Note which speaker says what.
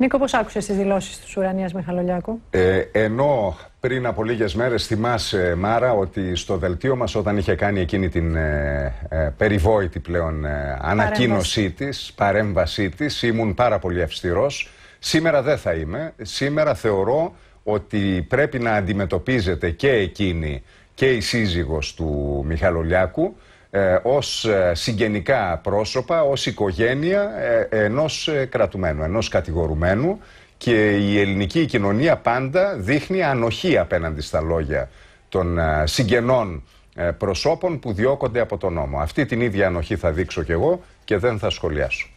Speaker 1: Νίκο, πώς άκουσες τις δηλώσεις του ουρανίας Μιχαλολιάκου.
Speaker 2: Ε, ενώ πριν από λίγες μέρες θυμάσαι Μάρα ότι στο δελτίο μας όταν είχε κάνει εκείνη την ε, ε, περιβόητη πλέον ε, ανακοίνωσή της, παρέμβασή της, ήμουν πάρα πολύ αυστηρός. Σήμερα δεν θα είμαι. Σήμερα θεωρώ ότι πρέπει να αντιμετωπίζεται και εκείνη και η σύζυγος του Μιχαλολιάκου ε, ως ε, συγγενικά πρόσωπα, ως οικογένεια ε, ενός ε, κρατουμένου, ενός κατηγορουμένου και η ελληνική κοινωνία πάντα δείχνει ανοχή απέναντι στα λόγια των ε, συγγενών προσώπων που διώκονται από τον νόμο. Αυτή την ίδια ανοχή θα δείξω κι εγώ και δεν θα σχολιάσω.